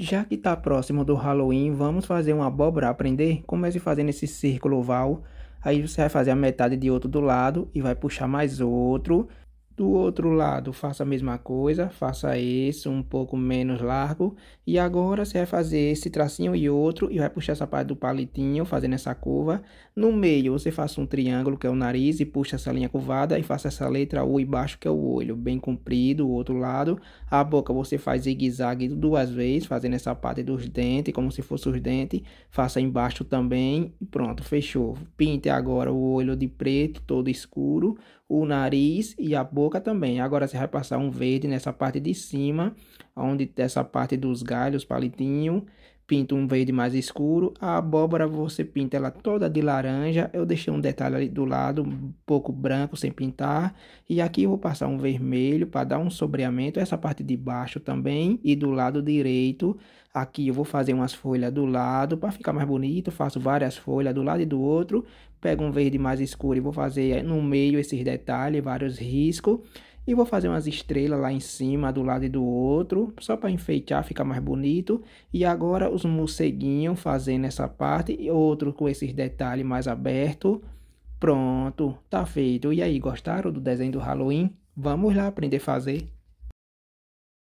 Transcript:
Já que está próximo do Halloween, vamos fazer uma abóbora aprender? Comece é fazendo esse círculo oval. Aí você vai fazer a metade de outro do lado e vai puxar mais outro. Do outro lado, faça a mesma coisa, faça esse um pouco menos largo. E agora você vai fazer esse tracinho e outro, e vai puxar essa parte do palitinho, fazendo essa curva. No meio, você faça um triângulo, que é o nariz, e puxa essa linha curvada, e faça essa letra U embaixo, que é o olho, bem comprido, o outro lado. A boca você faz zigue-zague duas vezes, fazendo essa parte dos dentes, como se fosse os dentes. Faça embaixo também, e pronto, fechou. Pinte agora o olho de preto, todo escuro, o nariz e a boca boca também. Agora você vai passar um verde nessa parte de cima, onde essa parte dos galhos, palitinho, pinto um verde mais escuro. A abóbora você pinta ela toda de laranja. Eu deixei um detalhe ali do lado, um pouco branco sem pintar. E aqui eu vou passar um vermelho para dar um sobreamento. Essa parte de baixo também. E do lado direito, aqui eu vou fazer umas folhas do lado para ficar mais bonito. Faço várias folhas do lado e do outro. Pego um verde mais escuro e vou fazer no meio esses detalhes, vários riscos. E vou fazer umas estrelas lá em cima, do lado e do outro, só para enfeitar, ficar mais bonito. E agora os morceguinhos fazendo essa parte e outro com esses detalhes mais aberto. Pronto, tá feito. E aí, gostaram do desenho do Halloween? Vamos lá aprender a fazer.